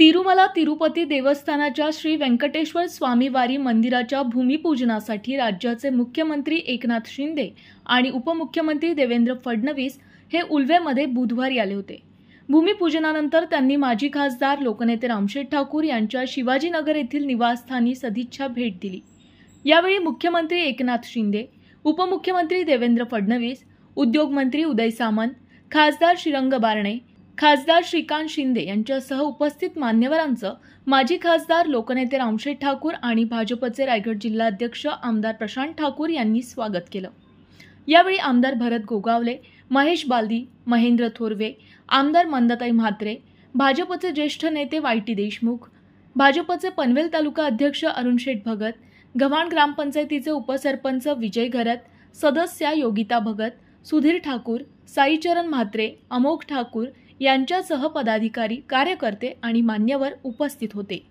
तिरुमला तिरुपती देवस्थानाच्या श्री व्यंकटेश्वर स्वामीवारी मंदिराच्या भूमिपूजनासाठी राज्याचे मुख्यमंत्री एकनाथ शिंदे आणि उपमुख्यमंत्री देवेंद्र फडणवीस हे उल्वेमध्ये बुधवारी आले होते भूमिपूजनानंतर त्यांनी माजी खासदार लोकनेते रामशेठ ठाकूर यांच्या शिवाजीनगर येथील निवासस्थानी सदिच्छा भेट दिली यावेळी मुख्यमंत्री एकनाथ शिंदे उपमुख्यमंत्री देवेंद्र फडणवीस उद्योगमंत्री उदय सामंत खासदार श्रीरंग बारणे खासदार श्रीकांत शिंदे यांच्यासह उपस्थित मान्यवरांचं माजी खासदार लोकनेते रामशेठ ठाकूर आणि भाजपचे रायगड जिल्हाध्यक्ष आमदार प्रशांत ठाकूर यांनी स्वागत केलं यावेळी आमदार भरत गोगावले महेश बालदी महेंद्र थोरवे आमदार मंदाताई म्हात्रे भाजपचे ज्येष्ठ नेते टी देशमुख भाजपचे पनवेल तालुका अध्यक्ष अरुण भगत गव्हाण ग्रामपंचायतीचे उपसरपंच विजय घरत सदस्या योगिता भगत सुधीर ठाकूर साईचरण म्हात्रे अमोघ ठाकूर यांच्यासह पदाधिकारी कार्यकर्ते आणि मान्यवर उपस्थित होते